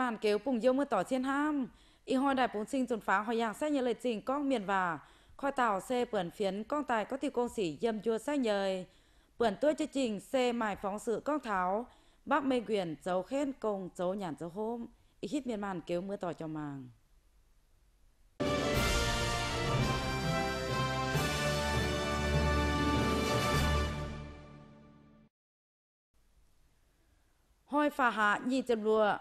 มานเกลปุ่งยมเมื่อต่อเชียนห้ามอีหอยได้ปุ่งซิงจนฟ้าหอยยางแซ่เยเลยจริงก้องเมียนว่าคอยเต่าเซเปื่อนเฟียนก้องตาย có thì công sĩ yêm chua sang nhời Bươn tôi chương trình xe mài phóng sự con tháo bác mê quyền dấu khen công dấu nhàn dấu hôm ý hít miên màn kéo mưa tỏ cho màng hoi phà hạ nhi chầm lùa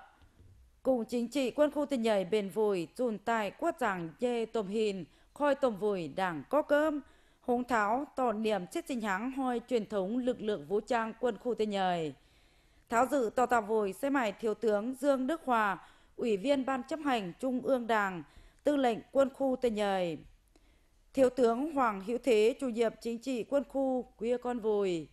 Cùng chính trị quân khu tình nhảy bền vùi, dùn tài quát giảng dê tôm hình, khoi tôm vùi đảng có cơm, hùng tháo tỏ niềm chết sinh hắng hoi truyền thống lực lượng vũ trang quân khu tên nhảy Tháo dự tỏ tạm vùi xe mải thiếu tướng Dương Đức Hòa, Ủy viên Ban chấp hành Trung ương Đảng, Tư lệnh quân khu tên nhảy Thiếu tướng Hoàng Hữu Thế, chủ nhiệm chính trị quân khu, quê con vùi.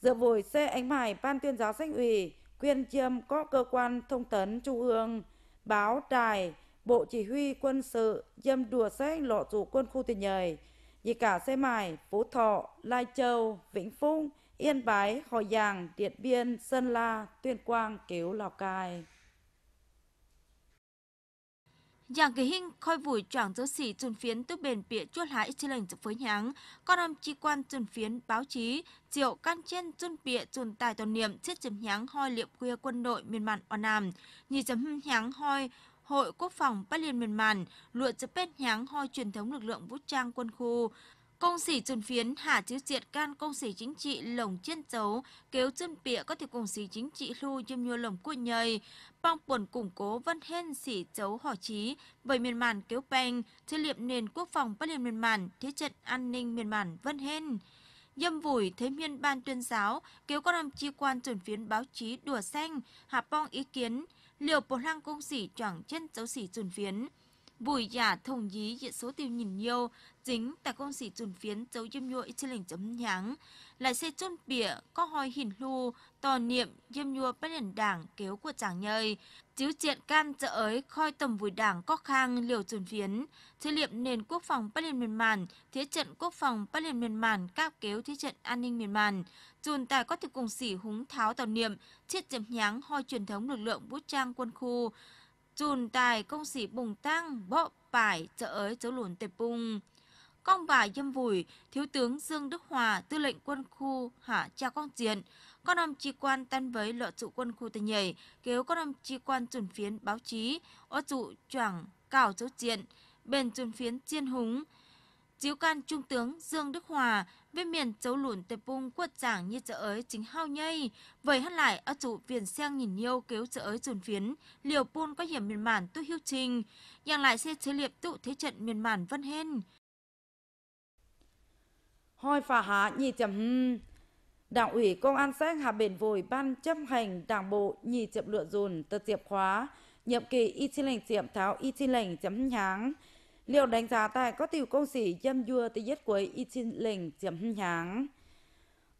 Dựa vùi xe ánh mải Ban tuyên giáo sách ủy, Quyên Chiêm có cơ quan thông tấn trung ương, báo đài, bộ chỉ huy quân sự, dâm đùa xét lộ chủ quân khu tiền nhời, như cả xe mài, phú thọ, lai châu, vĩnh phúc, yên bái, hòa giang, điện biên, sơn la, tuyên quang, cứu lào cai. Giang kỳ hình khôi vùi choảng dấu xỉ trùn phiến tư bền bịa chuốt hãi chê lệnh dọc phối nháng. Con ông chi quan trùn phiến báo chí, triệu can trên trùn bịa trùn tài tổn niệm chết chấm nháng hoi liệm quê quân đội miền mặn oan nam. như chấm nháng hoi Hội Quốc phòng Bắc Liên miền màn, lụa chấm bên nháng hoi truyền thống lực lượng vũ trang quân khu, Công sĩ chuẩn phiến hạ chữ diệt can công sĩ chính trị lồng chiên chấu, kéo chân bịa có thể công sĩ chính trị lưu dâm nhua lồng của nhầy, bong buồn củng cố vân hên sĩ chấu hò trí bởi miền màn kéo bèn, thế liệm nền quốc phòng bất liền miền màn, thế trận an ninh miền màn vân hên dâm vùi thế miên ban tuyên giáo, kéo con ông chi quan chuẩn phiến báo chí đùa xanh, hạ bong ý kiến, liệu bổ lăng công sĩ chẳng chân dấu sĩ chuẩn phiến. Vùi giả thông dí diện số tiêu nhìn nhiều, dính tại công sĩ chùn phiến dấu yêm nhụa trên lình chấm nháng lại xây chôn bìa có hoi hình lu tò niệm yêm nhua bất lần đảng kéo của chàng nhơi chiếu triện can trợ ấy khoi tầm vùi đảng có khang liều chùn phiến chế liệm nền quốc phòng bất liền miền màn thế trận quốc phòng bất liền miền màn các kéo thế trận an ninh miền màn chùn tài có thể cùng sĩ húng tháo tò niệm chiết chấm nháng hoi truyền thống lực lượng vũ trang quân khu chùn tài công sĩ bùng tăng bộ bài trợ ấy chỗ lùn tệp bung Cong và Dâm Vùi, Thiếu tướng Dương Đức Hòa, Tư lệnh quân khu Hả Cha Quang Diện, con ông chí quan tân với lợi trụ quân khu Tây Nhảy, kéo con ông chí quan chuẩn phiến báo chí, ô trụ choảng cảo dấu diện, bền chuẩn phiến chiên húng, chiếu can trung tướng Dương Đức Hòa với miền châu lùn tây bung quật giảng như chợ ới chính hao nhây vậy hát lại ở trụ viền sang nhìn nhiêu kéo chợ ới dồn phiến liều pun có hiểm miền mản tu hiêu trình yang lại xe chế liệp tụ thế trận miền mản vân hên hoi phà hạ nhì chậm Đảng ủy Công an xã hạ Biển Vồi Ban chấp hành Đảng bộ nhì chậm lựa dùn tờ tiệp khóa, nhiệm kỳ y chi lệnh tiệm tháo y chi lệnh chấm nháng. Liệu đánh giá tại có tiểu công sĩ dâm dưa tới nhất cuối y chi lệnh chấm nháng.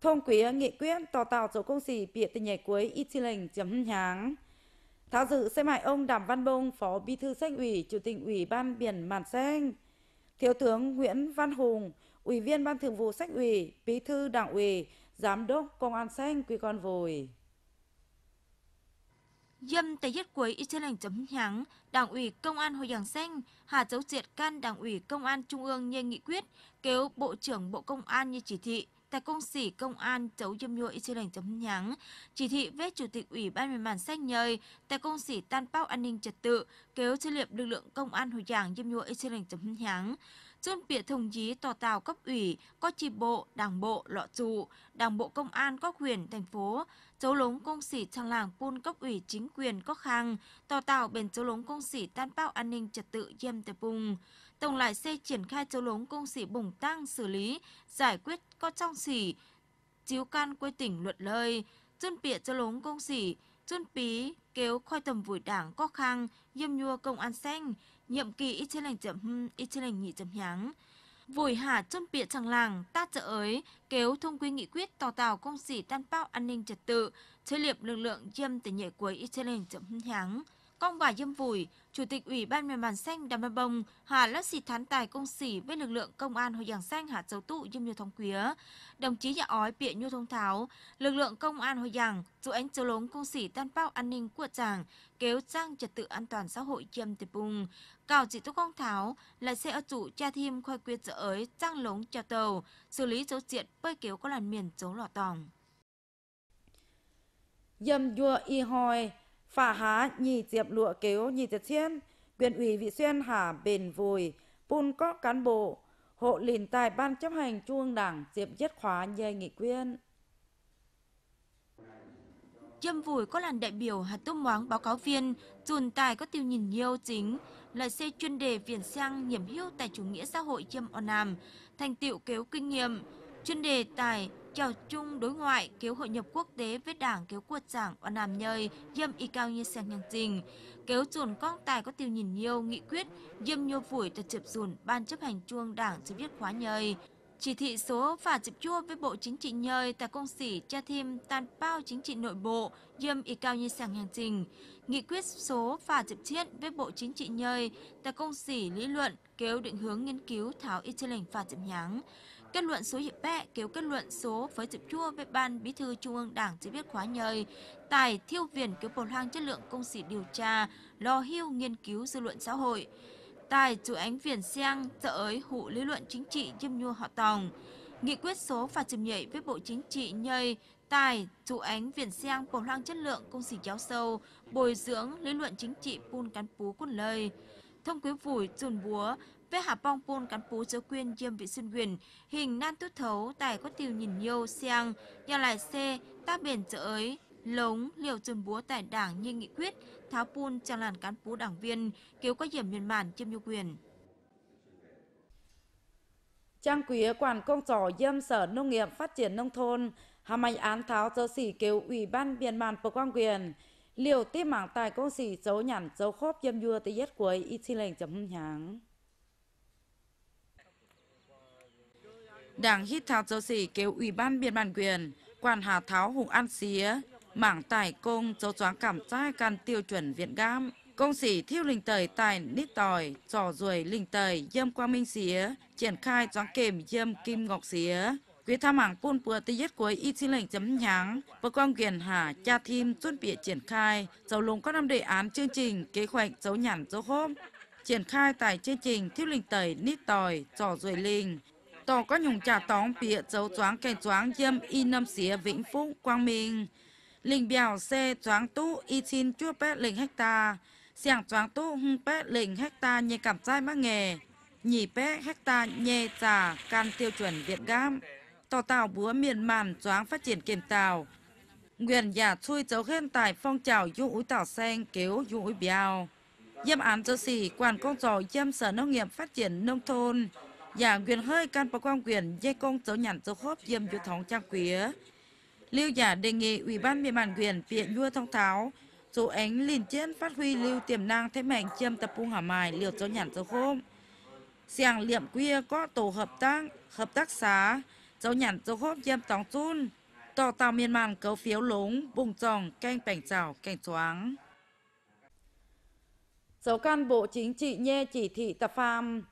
Thông quý nghị quyết tỏ tạo số công sĩ bịa từ nhảy cuối y chi lệnh chấm nháng. Tháo dự xem hại ông Đàm Văn Bông, Phó Bí thư Sách ủy, Chủ tịch Ủy ban Biển Màn Xanh. Thiếu tướng Nguyễn Văn Hùng, Ủy viên Ban Thường vụ Sách ủy, Bí thư Đảng ủy, Giám đốc Công an Xanh Quy Con Vùi. Dâm tay giết quấy y chân hành chấm nhắng, Đảng ủy Công an Hội Giảng Xanh, Hà Dấu Diệt can Đảng ủy Công an Trung ương như nghị quyết, kêu Bộ trưởng Bộ Công an như chỉ thị, tại công sĩ công an chấu dâm nhua y lành chấm nhắng chỉ thị vết chủ tịch ủy ban miền bản sách nhơi tại công sĩ tan bao an ninh trật tự kéo chế liệp lực lượng công an hồi giảng dâm nhua y lành chấm nhắng Chôn bịa thông chí tòa tàu cấp ủy, có chi bộ, đảng bộ, lọ trụ, đảng bộ công an các quyền thành phố, chấu lống công sĩ trang làng pun cấp ủy chính quyền có khang, tòa tàu bền chấu lống công sĩ tan bao an ninh trật tự dêm tập bùng. Tổng lại xây triển khai chấu lống công sĩ bùng tăng xử lý, giải quyết có trong xỉ, chiếu can quê tỉnh luật lời, chôn bịa chấu lống công sĩ, chôn pí kéo khoai tầm vùi đảng có khang yêm nhua công an xanh nhiệm kỳ ít trên lành chậm hâm ít trên lành nhị chậm nháng vùi hạ chôn bịa chẳng làng ta trợ ấy kéo thông quy nghị quyết tỏ tào công sĩ tan bao an ninh trật tự chế liệp lực lượng dâm tỉnh nhẹ cuối ít trên lành chậm hâm nháng Công và Dâm Vùi, Chủ tịch Ủy ban Miền Bản Xanh Đàm Văn Bông, Hà Lắc Sĩ Thán Tài Công Sĩ với lực lượng Công an hội Giảng Xanh Hạ Dấu Tụ Dâm Như Thông Quía, đồng chí dạ Ói Bịa Nhu Thông Tháo, lực lượng Công an hội Giảng, Chủ Ánh Châu Lống Công Sĩ Tan Bao An Ninh Quốc Giảng, kéo trang trật tự an toàn xã hội dâm Tiệp Bùng, cào chỉ tố công tháo là xe ở chủ cha thêm khoai quyết dỡ ới trang lống cho tàu, xử lý dấu diện bơi kéo có làn miền chống lọ tòng. Dâm dua y hoi, phả há nhì diệp lụa kéo nhì diệp thiên quyền ủy vị xuyên hà bền vùi bùn có cán bộ hộ lìn tài ban chấp hành trung đảng diệp nhất khóa dây nghị quyên Châm vùi có làn đại biểu hạt tôm moáng báo cáo viên, dùn tài có tiêu nhìn nhiều chính, là xe chuyên đề viền sang nhiệm hiếu tài chủ nghĩa xã hội châm on nam, thành tựu kéo kinh nghiệm, chuyên đề tài kiểu chung đối ngoại kéo hội nhập quốc tế với đảng kéo quật giảng ở Nam nhơi dâm y cao như sang nhân trình kéo chuồn con tài có tiêu nhìn nhiều nghị quyết dâm nhô phủi tật chập dùn ban chấp hành chuông đảng cho viết khóa nhơi chỉ thị số và chụp chua với bộ chính trị nhơi tại công sĩ cha thêm tàn bao chính trị nội bộ dâm y cao như sang hành trình nghị quyết số và chụp chiết với bộ chính trị nhơi tại công sĩ lý luận kéo định hướng nghiên cứu tháo y chê lệnh và chụp nháng Kết luận số hiệp bẹ kêu kết luận số với dịp chua về ban bí thư trung ương đảng chữ biết khóa nhời. Tài thiêu viền cứu bầu hang chất lượng công sĩ điều tra, lo hưu nghiên cứu dư luận xã hội. Tài chủ ánh viền xiang sợ ới hụ lý luận chính trị diêm nhua họ tòng. Nghị quyết số và chìm nhảy với Bộ Chính trị nhây Tài, chủ ánh viền xiang bầu hang chất lượng công sĩ kéo sâu, bồi dưỡng lý luận chính trị pun cán pú quân lời thông quý vùi dồn búa về hạ bong pôn cán bú châu quyền diêm vị xuân huyền, hình nan tút thấu tài có tiêu nhìn nhô xiang nhà lại xe, ta biển trợ ấy, lống liều chuẩn búa tại đảng như nghị quyết, tháo pun trang làn cán bú đảng viên, cứu có hiểm miền màn chiêm nhu quyền. Trang quý quản công trò diêm sở nông nghiệp phát triển nông thôn, hà anh án tháo cho xỉ kêu ủy ban miền màn bờ quang quyền, liều tiếp mảng tài công xỉ dấu nhản dấu khóp diêm dưa tới yết cuối y chi lệnh chấm nháng. Đảng hít tháo dấu xỉ kêu Ủy ban Biên bản quyền, quản hà tháo hùng ăn xía, mảng tài công dấu choáng cảm giác căn tiêu chuẩn viện gam. Công sĩ thiêu linh tời tài nít tỏi, trò ruồi linh tời, dâm quang minh xía, triển khai choáng kềm dâm kim ngọc xía. Quý tham mảng pun bừa tây nhất cuối y xin lệnh chấm nháng và quang quyền hà cha thêm chuẩn bị triển khai dấu lùng có năm đề án chương trình kế hoạch dấu nhản dấu hôm triển khai tại chương trình thiếu linh tẩy nít tòi trò ruồi linh tổ có nhung trà tóng bịa dấu choáng cây choáng dâm y năm xía vĩnh phúc quang minh linh bèo xe choáng tú y xin chua pet linh hecta xiang choáng tú hung pet linh hecta nhẹ cảm trai mắc nghề nhì pet hecta nhẹ trà can tiêu chuẩn việt gam tàu tàu búa miền màn choáng phát triển kiềm tàu nguyện giả chui dấu khen tài phong trào dũng úi tảo sen kéo dũng úi bèo Dâm án cho xỉ quản công trò dâm sở nông nghiệp phát triển nông thôn giảm dạ, quyền hơi can bà quan quyền dây công dấu nhằn dấu khớp diêm dụ thống trang quía. Lưu giả dạ đề nghị Ủy ban Miền bản quyền viện nhua thông tháo, dù ánh liền chiến phát huy lưu tiềm năng thế mạnh chiêm tập trung hả mài liều dấu nhằn dấu khớp. Xẻng liệm quia có tổ hợp tác, hợp tác xá, dấu nhằn dấu khớp diêm tóng chun, tỏ tàu miền màn cấu phiếu lúng, bùng tròn canh bảnh trào, canh choáng. Dấu can bộ chính trị nhê chỉ thị tập pham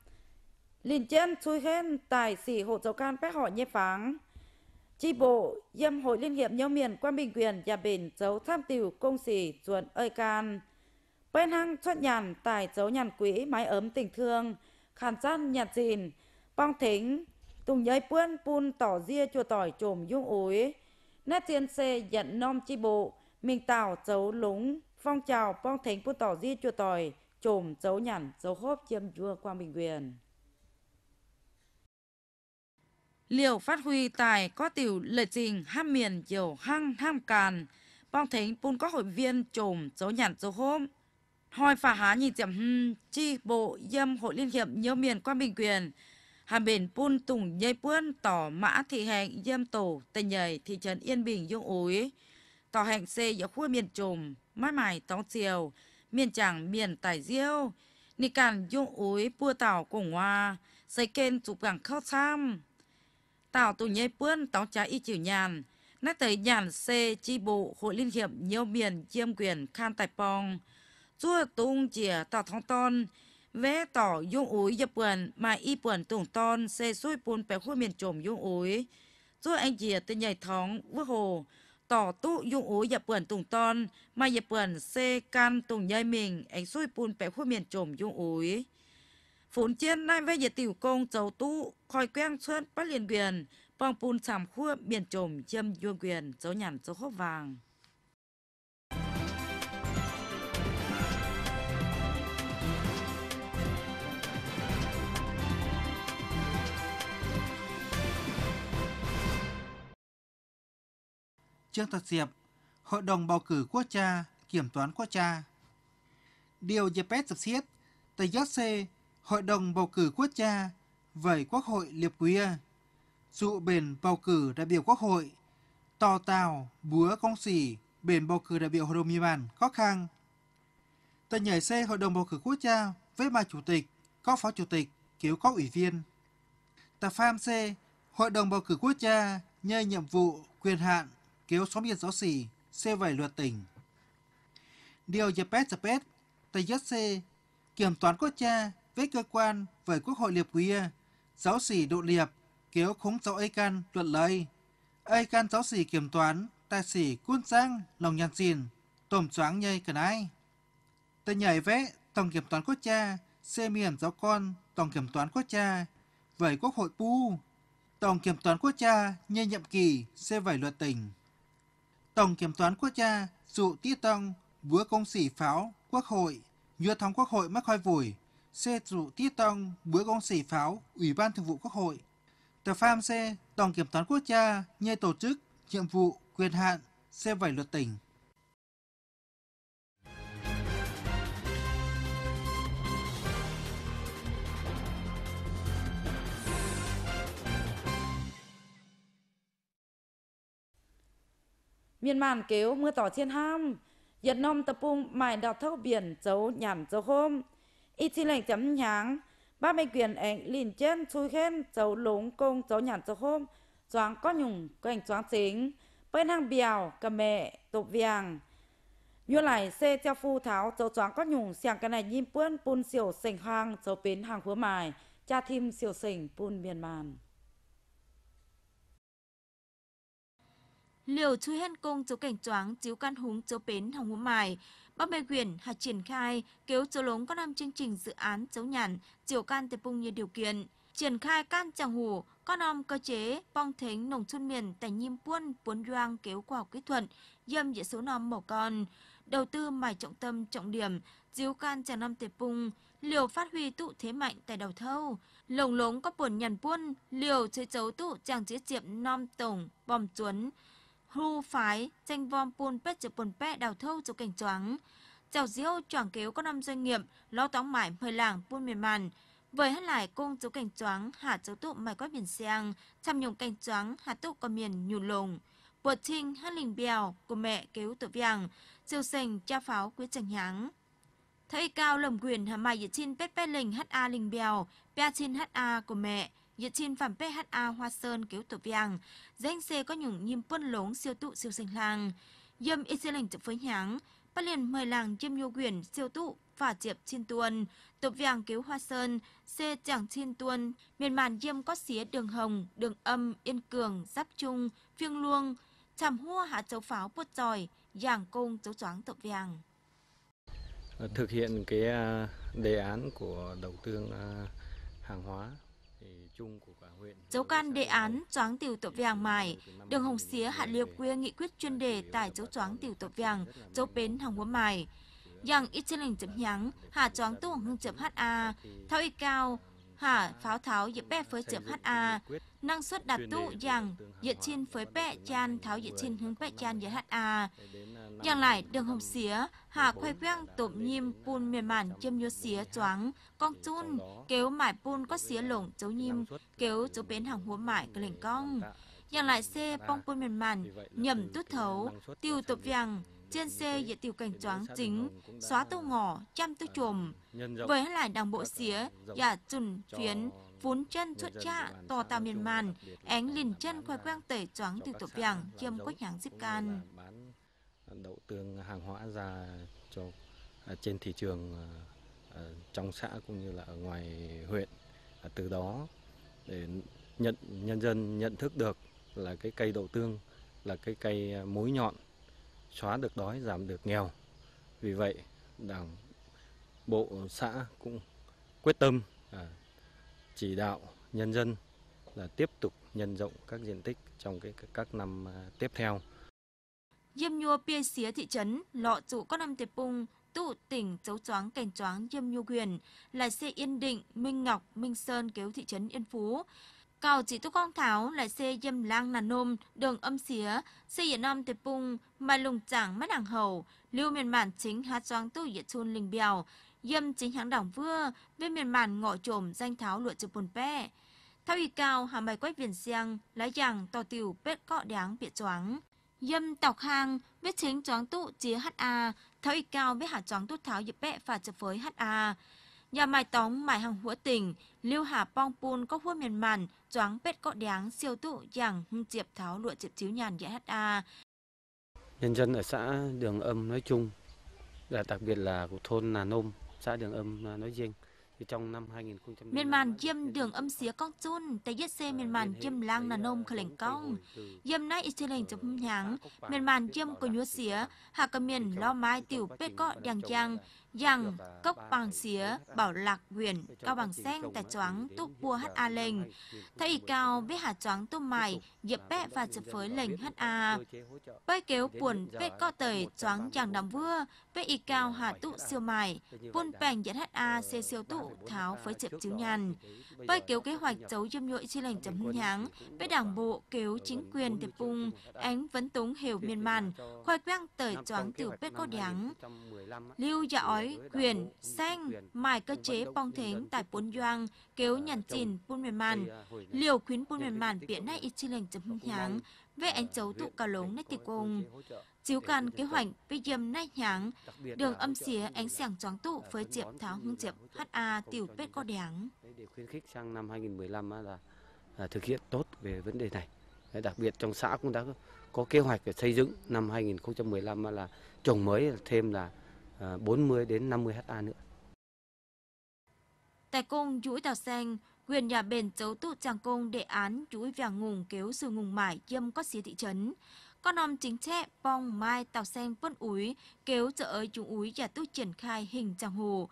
liền chân chui khen tài sĩ hộ dầu can phép họ nhé pháng chi bộ dâm hội liên hiệp nhau miền quan bình quyền nhà bền dấu tham tiểu công sĩ ruột ơi can bên hang xuất nhàn tài dấu nhàn quỹ mái ấm tình thương khàn gian nhạt dìn bong thính tùng nhây puôn pun tỏ ria chùa tỏi trồm dung úi nét tiên xê nhận nom chi bộ mình tạo dấu lúng phong trào bong thính pun tỏ ria chùa tỏi trồm dấu nhàn dấu hốp chiêm vua quan bình quyền liệu phát huy tài có tiểu lệ trình ham miền chiều hăng ham càn bong thính pun có hội viên trồm dấu nhản dấu hôm hoi phà há nhìn tiệm hưng chi bộ dâm hội liên hiệp nhớ miền quan bình quyền hàm biển pun tùng dây bươn tỏ mã thị hẹn dâm tổ tên nhảy thị trấn yên bình dung úi tỏ hẹn xê yếu khuya miền trồm mãi mãi tóng chiều miền chẳng miền tải diêu nị càn dung úi bua tảo cổng hoa xây kênh chụp gẳng khóc sam tạo tù nhây bươn táo trái y chịu nhàn nét tới nhàn c chi bộ hội liên hiệp nhiều miền chiêm quyền khan tài pong chua tung chìa tàu thong tôn vé tỏ dung úi dập quần mà y quần tùng tôn xê xuôi bùn bè khu miền trộm dung úi chua anh chìa tên nhảy thóng vước hồ tỏ tụ dung úi dập quần tùng tôn mà dập quần xê can tùng nhây mình anh xuôi bùn bè khu miền trộm dung úi phốn chiến nay với dệt tiểu công dầu tú khỏi quen xuân bắt liền quyền bằng phun sàm khua biển trồm châm dương quyền dấu nhằn dấu khớp vàng trước Thật Diệp, Hội đồng bầu cử quốc gia, Kiểm toán quốc gia. Điều dịp bét dịp xiết, tờ giót xê Hội đồng bầu cử quốc gia vẩy Quốc hội liệp Quia, dụ bền bầu cử đại biểu Quốc hội, to tàu búa công xỉ bền bầu cử đại biểu Hội đồng Nhân bản khó khăn. Tờ nhảy xe Hội đồng bầu cử quốc gia với ba chủ tịch, có phó chủ tịch, cứu có ủy viên. Tà pham xe Hội đồng bầu cử quốc gia nhờ nhiệm vụ quyền hạn kéo xóm biệt rõ xỉ xe vẩy luật tỉnh. Điều dập bét dập bét, tờ giấc xe kiểm toán quốc gia với cơ quan với Quốc hội Liệp Quý, giáo sĩ Độ Liệp, kéo khống giáo ấy can luận lời. Ấy can giáo sĩ kiểm toán, tài sĩ cuôn giang, lòng nhàn xin, tổm choáng nhây cần ai. Tờ nhảy vẽ Tổng Kiểm toán Quốc gia, xe miền giáo con Tổng Kiểm toán Quốc gia, với Quốc hội Pu, Tổng Kiểm toán Quốc gia nhân nhiệm kỳ xe vẩy luật tỉnh. Tổng Kiểm toán Quốc gia dụ tiết tông búa công sĩ pháo quốc hội, nhựa thóng quốc hội mắc khoai vùi xe trụ tiết tông bữa con xỉ pháo Ủy ban Thường vụ Quốc hội. Tờ pham xe Tổng Kiểm toán Quốc gia như tổ chức, nhiệm vụ, quyền hạn, xe vải luật tỉnh. miền màn kéo mưa tỏ thiên ham Việt Nam tập trung mài đọt thâu biển dấu nhàn dấu hôm ít chỉ lệnh chấm nháng ba mươi quyền ảnh liền trên chui khen cháu lúng công cháu nhàn cháu hôm choáng có nhùng cảnh choáng chính bên hàng bèo cầm mẹ tộp vàng như lại xe theo phu tháo cháu choáng có nhùng xiang cái này nhim bươn pun xiểu sình hàng cháu bến hàng hứa mài cha thim xiểu sình pun miền màn liều chui hen công cháu cảnh choáng chiếu căn húng cháu bến hàng hứa mài Bắc Mê quyền hạt triển khai kéo số lống các năm chương trình dự án dấu nhàn chiều can tập trung như điều kiện triển khai can chẳng hủ con om cơ chế phong thính nồng chun miền tại nhiêm puôn puôn doang kéo quả kỹ thuật dâm dễ số nom mổ con đầu tư mài trọng tâm trọng điểm diếu can chẳng năm tề pung liều phát huy tụ thế mạnh tại đầu thâu lồng lống có buồn nhàn puôn liều chơi chấu tụ chàng chế diệp nom tổng bom chuấn hô phái tranh vom pun pet chữ pun pet đào thâu cho cảnh choáng chào diêu choảng kéo có năm doanh nghiệp lo tóng mải hơi làng pun miền màn với hát lại cung chú cảnh choáng hạ chú tụ mày quát biển sang chăm nhung cảnh choáng hạ tụ có miền nhùn lùng vượt trinh hát linh bèo của mẹ cứu tự vàng chiều sành cha pháo quyết chẳng nháng thấy cao lồng quyền hà mai dự trên pet pet linh hát a lình bèo pet trên hát a của mẹ dựa trên phạm PHA Hoa Sơn kéo tổ viang, danh xe có những nhìm quân lống siêu tụ siêu sinh làng. Dâm y xe lệnh với nháng, bắt liền mời làng chim nhô quyền siêu tụ và diệp trên tuần, tổ viang cứu Hoa Sơn, xe chẳng trên tuần, miền màn diêm có xía đường hồng, đường âm, yên cường, giáp trung, phiêng luông, chằm hua hạ châu pháo bột tròi giảng công châu choáng tổ viang. Thực hiện cái à, đề án của đầu tư à, hàng hóa Dấu can đề án choáng tiểu tổ vàng mài, đường hồng xía hạ liệp quê nghị quyết chuyên đề tại dấu choáng tiểu tổ vàng, dấu bến hồng huấm mài. Yang ít chân lình chấm nhắng, hạ choáng tu hương hưng chấm HA, thao y cao, hả pháo tháo dự bè với chậm HA, năng suất đạt tụ rằng dự trên với bè chan tháo dự trên hướng bè chan dự HA. Yang lại đường hồng xía, hạ khoai vang tộm nhim bùn mềm mản châm nhô xía choáng, con chun, kéo mải bùn có xía lổng chấu nhim, kéo chấu bến hàng húa mải cái lệnh cong. Yang lại xe bong bùn mềm mản, nhầm tút thấu, tiêu tộp vàng, trên xe dễ tiêu cảnh choáng chính, xóa tâu ngỏ, chăm tư à, chùm. Với lại đảng bộ xía, à, giả chùn phiến vốn chân xuất cha, to tàu miền màn, ánh liền chân khoai quang tẩy à, choáng từ tổ vàng, chiêm quách hàng zip can. Đậu tương hàng hóa ra cho trên thị trường trong xã cũng như là ở ngoài huyện. Từ đó để nhận nhân dân nhận thức được là cái cây đậu tương là cái cây mối nhọn xóa được đói, giảm được nghèo. Vì vậy, Đảng bộ xã cũng quyết tâm à, chỉ đạo nhân dân là tiếp tục nhân rộng các diện tích trong cái các năm à, tiếp theo. Diêm nhua pia xía thị trấn, lọ trụ các năm tiệp pung tụ tỉnh dấu choáng cảnh choáng diêm nhua quyền, là xe Yên Định, Minh Ngọc, Minh Sơn kéo thị trấn Yên Phú, Cầu chỉ tu con tháo là xe dâm lang nà nôm, đường âm xía, xe yên om tệp pung mà lùng chẳng mắt đảng hầu, lưu miền mạn chính hát doang tu yết chun linh bèo, dâm chính hãng đảng vưa, bên miền mạn ngọ trộm danh tháo lụa chụp bồn pe. Thao y cao hà mày quét viền xiang, lá giàng tò tiểu bết cọ đáng bịa choáng. Dâm tọc hang, biết chính choáng tụ chía HA, thao y cao biết hạt choáng tút tháo dịp bẹ và chụp với HA. Nhà mài tóng mài hàng hũa tỉnh, lưu hà pong pun có hua miền mạn choáng bết có đáng siêu tụ giảng hưng diệp tháo lụa diệp chiếu nhàn dạy HA. Nhân dân ở xã Đường Âm nói chung, là đặc biệt là của thôn Nà Nôm, xã Đường Âm nói riêng, thì trong năm 2015 miền màn diêm đường âm xía con chun tại giết xe miền màn diêm lang nà nôm à, khởi lệnh công diêm nay ít trên lệnh chấm nháng miền màn diêm có nhúa xía hạ cầm miền lo mai tiểu pet có đàng giang rằng à, cốc bằng xía bảo lạc huyền cao bằng sen tại choáng túc bua hát a lệnh thầy cao biết hà choáng túc mài dịp bé và chụp phới lệnh hát a bê kéo buồn bê co tẩy choáng chẳng đóng vưa bê y cao hà tụ siêu mài buôn bèn dẫn hát a xê siêu tụ tháo với chụp chiếu nhàn và kéo kế hoạch giấu dâm nhội chi lành chấm nháng, với đảng bộ kéo chính quyền tiệp bùng, ánh vấn túng hiểu miền màn, khoai quang tởi choáng tiểu bết có đáng. Lưu dạ ói, quyền, xanh, mài cơ chế bong thính tại bốn doang, kéo nhằn chìn buôn miền màn, à, liều khuyến buôn miền màn biển nay y chi lành chấm nháng, về ánh dấu tụ cao lống nét tịch cùng. Chiếu can kế hoạch với dầm nay nháng, đường âm xía ánh sáng choáng tụ với chiệp tháo hưng chiệp HA tiểu bết có đáng. Để khuyến khích sang năm 2015 là à, thực hiện tốt về vấn đề này. Đặc biệt trong xã cũng đã có kế hoạch để xây dựng năm 2015 là trồng mới thêm là 40 à, đến 50 ha nữa. Tại cung Dũi Tàu Xanh, Quyền nhà bền dấu tụ chàng công đệ án chúi vàng ngùng kéo sự ngùng mải dâm có xí thị trấn. Con nòm chính trẻ bong mai tàu sen vân úi kéo trợ ơi chúng úi và tụ triển khai hình chàng hồ.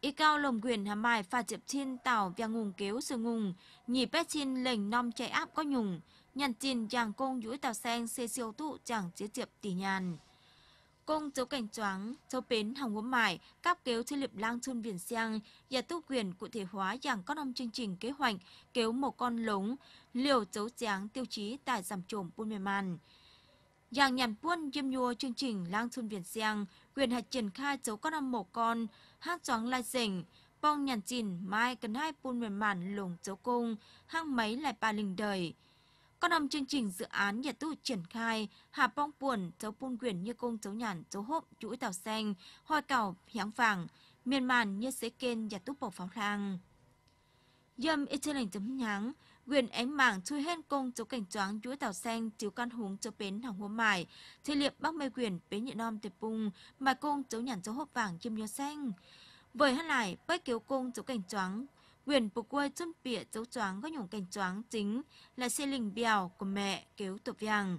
Y cao lồng quyền hà mai pha chập trên tàu và ngùng kéo sự ngùng, nhị bé trên lệnh nom chạy áp có nhùng, nhằn chin chàng công dũi tàu sen xê siêu tụ chàng chế chập tỷ nhàn cung dấu cảnh choáng dấu bến hồng ngũ mải các kéo trên liệp lang thôn viền xiang và tu quyền cụ thể hóa dạng các năm chương trình kế hoạch kéo một con lống liều dấu dáng tiêu chí tại giảm trộm buôn mềm màn Giang nhàn buôn diêm nhua chương trình lang thôn viền xiang quyền hạt triển khai dấu các năm một con hát choáng lai sỉnh bong nhàn chìn mai cần hai buôn mềm màn lồng dấu cung hang mấy lại ba linh đời các năm chương trình dự án nhà tu triển khai, Hà Bong Buồn, Dấu buôn Quyền Như Cung, Dấu nhàn Dấu Hộp, Chuỗi Tàu Xanh, Hoa Cảo, Hiáng Vàng, Miền Màn Như Xế Kên, Nhà tu Bầu Pháo thang Dâm y chơi lệnh chấm nháng, quyền ánh mạng chui hen cung chỗ cảnh choáng chuỗi tàu xanh chiếu căn huống cho bến hàng hôm mải thế liệm bắc mê quyền bế nhị non tiệp bung mà cung chỗ nhàn chỗ hộp vàng chim nhô xanh bởi hát lại bách kiếu cung chỗ cảnh choáng quyền bục quê chân bịa dấu choáng có nhủng cảnh choáng chính là xe lình bèo của mẹ kéo tổ vàng.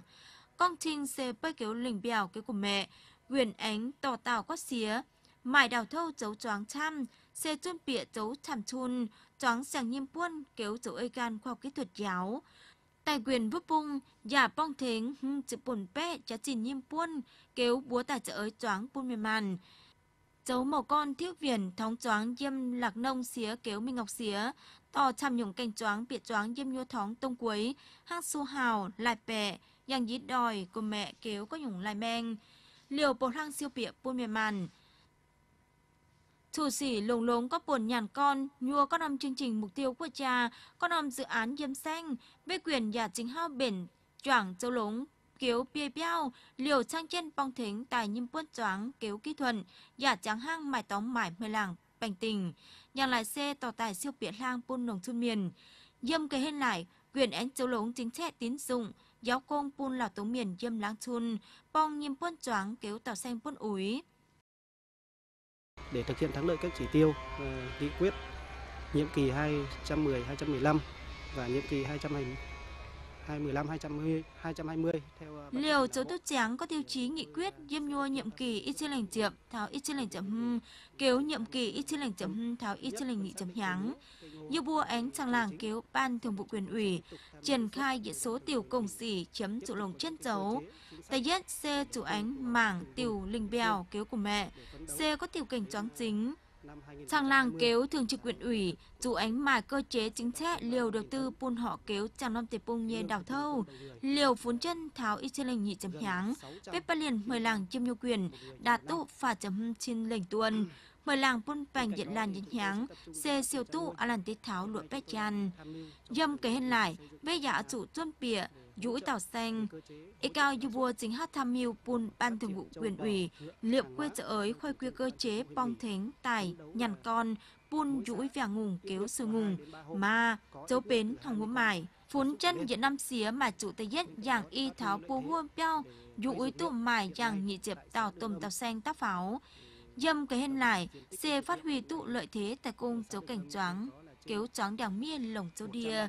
Con trinh xe bơi kéo lình bèo kéo của mẹ, quyền ánh tỏ tàu có xía, mải đào thâu dấu choáng chăm, xe chân bịa dấu chằm chun, choáng sàng nhiêm puôn kéo dấu ơi gan khoa kỹ thuật giáo. Tài quyền vấp bung, giả bong thính, hưng chữ bồn bẹ, chá trình nhiêm puôn, kéo búa tài trợ ới choáng puôn mềm màn dấu mồ con thiếu viền thóng choáng dâm lạc nông xía kéo minh ngọc xía to trăm nhùng canh choáng biệt choáng dâm nhua thóng tông quấy hang su hào lại bẹ yang dít đòi của mẹ kéo có nhùng lại men liều bột hang siêu bịa buôn mềm màn Thủ sĩ lồng lống có buồn nhàn con, nhua con âm chương trình mục tiêu của cha, con âm dự án dâm xanh, với quyền giả chính hao bền, choảng châu lống, kiếu bia biao, liều trang chân bong thính tài nhim quân choáng kiểu kỹ thuần, giả tráng hang mải tóm mải mười làng, bành tình, nhà lại xe tỏ tài siêu biệt lang buôn nồng chun miền, dâm cái hên lại, quyền én châu lống chính trẻ tín dụng, giáo công buôn lào tống miền dâm lang chun, bong nhim quân choáng kiểu tàu xanh buôn úi. Để thực hiện thắng lợi các chỉ tiêu, ờ, nghị quyết nhiệm kỳ 210-215 và nhiệm kỳ 220 215 220 220 theo Liều chấu tốt tráng có tiêu chí nghị quyết diêm nhua nhiệm kỳ ít trên lành tiệm tháo ít trên lành chậm hưng kéo nhiệm kỳ ít trên lành chậm hưng tháo ít trên lành nghị chậm nháng như bua ánh trang làng kéo ban thường vụ quyền ủy triển khai địa số tiểu cổng xỉ chấm trụ lồng chân dấu tài nhất c chủ ánh mảng tiểu linh bèo kéo của mẹ c có tiểu cảnh choáng chính Sang làng kéo thường trực huyện ủy, dù ánh mài cơ chế chính sách liều đầu tư bùn họ kéo chẳng năm tiệp bùng nhé đảo thâu, liều phún chân tháo y chân lệnh nhị chấm nháng, bếp ba liền mời làng chiêm nhu quyền, đạt tụ phà chấm trên lệnh tuần, mời làng bôn bành diện làn nhị nháng, xe siêu tụ à làn tí tháo lụa bét chan. Dâm kế hên lại, bê giả chủ tuân bịa, Dũi Tảo Xanh, Ekao Yubua chính hát tham mưu Pun Ban Thường vụ quyền ủy, liệu quê trợ ới khoai quê cơ chế bong thính, tài, nhằn con, Pun Dũi Vả Ngùng Kéo Sư Ngùng, ma dấu bến thằng ngũ mài phún chân Việt năm xía mà chủ tây nhất giảng y tháo bù huôn beo, dũi tụ mài giảng nhị chập tàu tùm tàu xanh tác pháo. Dâm cái hên lại, xe phát huy tụ lợi thế tại cung dấu cảnh choáng cứu choáng đèo miên lồng à? châu đia.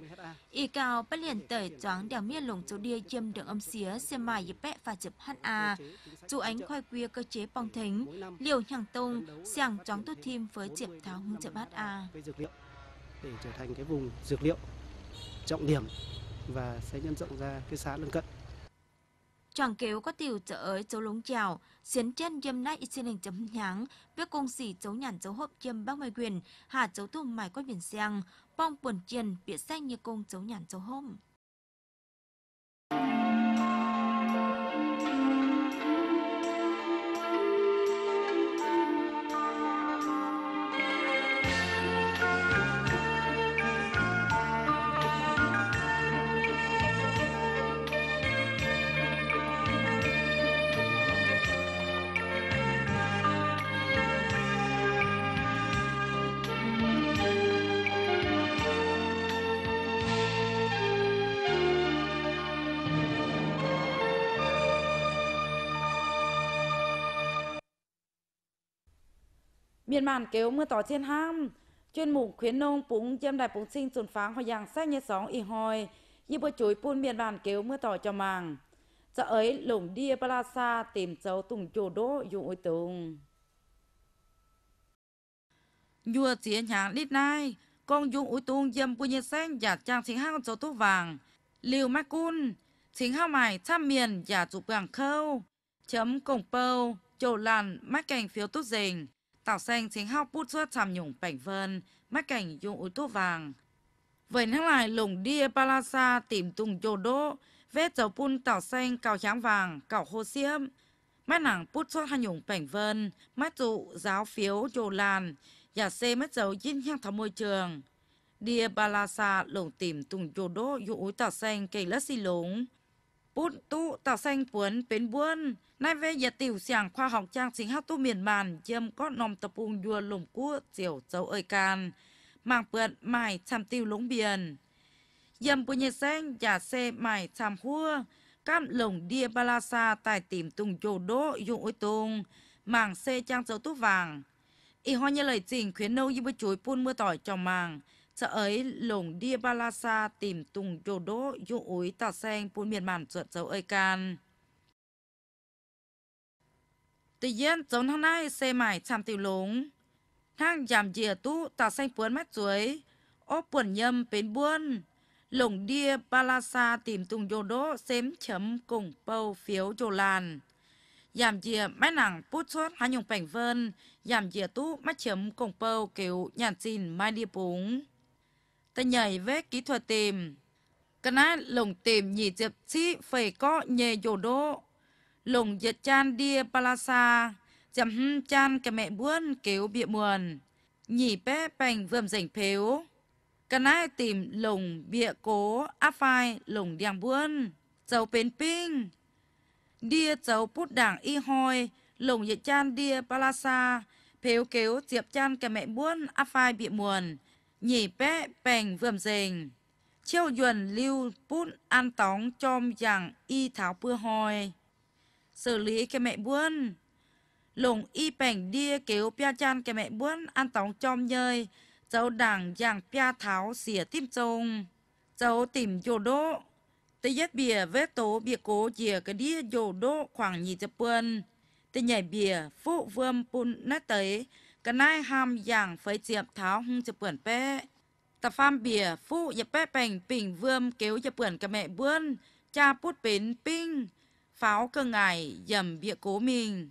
Y cao bắt liền tẩy choáng đèo miên lồng châu đia yêm đường âm xía xe mài dịp bẹ và dịp hăn a, Chú ánh khoai quia cơ chế bong thính, liều nhàng tông, sàng choáng tốt thêm với dịp tháo hung dịp bát à. Để trở thành cái vùng dược liệu trọng điểm và sẽ nhân rộng ra cái xã lân cận. Chẳng kéo có tiểu trợ ới dấu lúng chào, xiến chân dâm nách xin hình chấm nháng, với công sĩ dấu nhản dấu hộp châm bác mai quyền, hạ dấu thùng mài có biển sang, bong buồn chiền, bịa xanh như công dấu nhản dấu hôm. miền bản kéo mưa tỏ trên ham. Chuyên mục khuyến nông búng châm đài búng sinh xuân pháng hoa giang sách như sóng y hoi. Như bộ chuối bún miền bản kéo mưa tỏ cho màng. Giờ ấy lủng đia plaza tìm dấu tùng chủ đô dụng ôi tùng. Nhua chiến hàng lít nai. Con dụng ôi tùng dâm bùi nhiên xanh giả trang chính hang dấu tốt vàng. Liều mắc cun. Chính hao mài tham miền giả chụp gàng khâu. Chấm cổng pâu. Chổ làn mắc cảnh phiếu tốt dình tạo xanh chính học bút xuất tham nhũng bảnh vân, mắt cảnh dùng úi thuốc vàng. Vậy năng lại lùng đi palasa tìm tung chô đô, vết dầu pun tạo xanh cào tráng vàng, cào hô xiêm. Mắt nàng bút xuất tham nhũng bảnh vân, mắt dụ giáo phiếu chô làn, giả xê mắt dầu dính nhang thảo môi trường. Dia Balasa lùng tìm tung chô đô dụ úi tạo xanh cây lất xì lúng bút tụ tạo xanh puấn bến buôn nay về giờ tiểu sảng khoa học trang chính hát tu miền màn chiêm có nòng tập ung dùa lủng cua tiểu dấu ơi can mạng bượn mài chăm tiêu lũng biển dầm bùi xanh giả xe mài chăm hua cam lồng đia balasa tài tìm tung dô đô dụng ôi tung màng xe trang dấu tú vàng y hoa như trình khuyến nâu như bữa chuối phun mưa tỏi trong màng sợ ấy lồng dia balasa tìm tùng đồ đỗ dụ úi tà sen buôn miền màn ruột dấu ơi can tự nhiên giống thang này xe mải chạm tiểu lủng thang giảm dìa tu tà sen buôn mắt dưới ốp buồn nhâm bến buôn lồng dia balasa tìm tùng đồ đỗ xém chấm cùng bầu phiếu đồ làn giảm dìa mái nặng bút chốt hai nhung bảnh vân giảm dìa tu mắt chấm cùng bầu kiểu nhàn xin mai đi búng ta nhảy vết kỹ thuật tìm. Cái ná lồng tìm nhị diệp chí phải có nhề dồ đô. Lồng giật chan đia palasa, chấm hâm chan cái mẹ buôn kéo bịa muồn. Nhị bé bành vườm rảnh phếu. Cái ná tìm lồng bịa cố áp phai lồng đèng buôn. Dầu bến pinh. Đia dầu bút đảng y hoi, lồng giật chan đia palasa, phếu kéo diệp chan cái mẹ buôn áp phai bịa muồn nhỉ bé bèn vườm dình chiêu nhuần lưu bút an tóng chom rằng y tháo bưa hoi xử lý cái mẹ buôn lùng y bèn đia kéo pia chan cái mẹ buôn an tóng chom nhơi cháu đảng rằng pia tháo xỉa tim trông cháu tìm vô đỗ tây giết bìa vết tố bìa cố dìa cái đia vô đỗ khoảng nhị chập buôn tây nhảy bìa phụ vương bún nát tới cái này ham giảng phải chiệp tháo hung chụp quyển bé ta pham bìa phụ nhập bé bành bình vương kéo chụp quyển cả mẹ buôn cha bút bến pinh pháo cơ ngài dầm bịa cố mình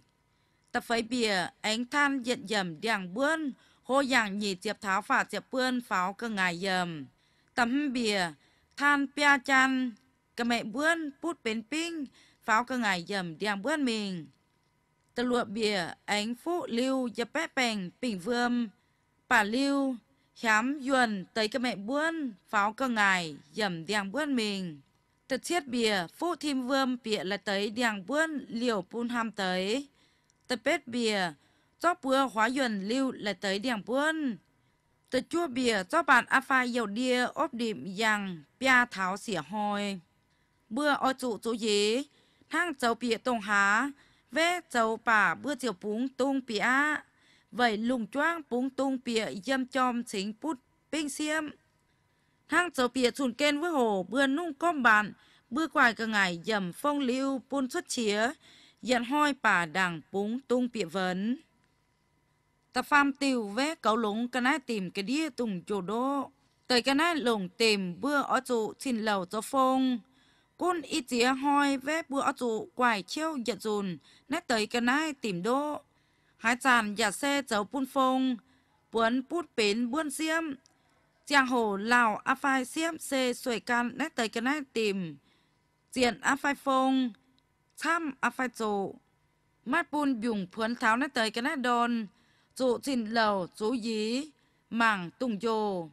ta phải bìa ánh than diện dầm đàng buôn hô giảng nhì chiệp tháo phả chiệp buôn pháo cơ ngài dầm tấm bìa than pia chan cả mẹ buôn bút bến pinh pháo cơ ngài dầm đàng buôn mình Tờ lụa bìa ánh phụ lưu dập bép bèng bình vương Bà lưu khám yuần tới cái mẹ buôn pháo cơ ngài dầm đèng buôn mình Tờ thiết bìa phụ thêm vương bìa là tới đèng buôn liều bùn ham tới Tờ bếp bìa cho bùa hóa yuần lưu là tới đèng buôn Tờ chua bìa cho bạn áp phai dầu đia ốp điểm dàng bia tháo xỉa hồi Bữa ô trụ chú gì thang cháu bìa tông há vé châu bà bữa chiều búng tung bìa vậy lùng choang búng tung bìa yêm chom chính bút binh xiêm thang châu bìa chùn kên với hồ bữa nung com bàn bữa quài cả ngày dầm phong lưu buôn xuất chía dặn hoi bà đằng búng tung bìa vấn ta pham tiêu vé cậu lũng cái nái tìm cái đĩa tùng chỗ đô tới cái nái lùng tìm bữa ở chỗ trên lầu cho phong Cún y tía hoi vế bữa dù quài chiêu giật dùn, nét tới cái nai tìm đô. Hai chàn giả xe cháu bún phong, bún bút bến buôn xiêm. chàng hồ lào á phai xiêm xe xuôi can nét tới cái nai tìm. Diện á phai phong, thăm á phai dụ. Mát bún dùng phướn tháo nét tới cái nai đồn, dụ trình lầu dụ dí, mảng tùng dồ.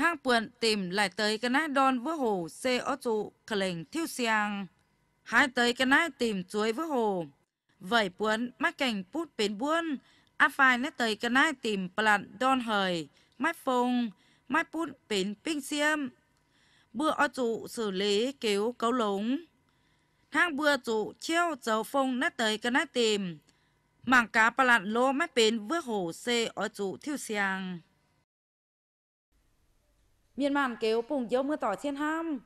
Thang Puận tìm lại tới cái nái đòn với hồ xe ó trụ khả lệnh xiang. Hai tới cái nái tìm chuối với hồ. Vậy Puận mắc cảnh bút bến buôn. Á phai tới cái nái tìm plạn đòn hời. Mát phông, mát bút bến pinh xiêm. Bữa ó xử lý cứu cấu lống. Thang bữa trụ treo dấu phông tới cái nái tìm. Mảng cá plạn lô mát bến với hồ xe ó trụ xiang miền màn kéo bùng dấu mưa tỏ trên ham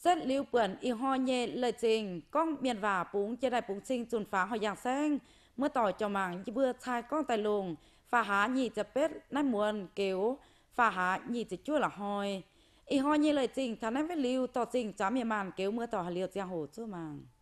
rất lưu bẩn y ho nhẹ lời trình con miền và búng trên đại búng sinh trùn phá hỏi giang xanh mưa tỏ cho mảng như bưa thai con tài lùng phá há nhị chập bếp nát muôn kéo phá há nhị chập chua là hoi y ho nhẹ lời trình thằng nát với lưu tỏ trình cho miền màn kéo mưa tỏ hà liều giang hồ chua màng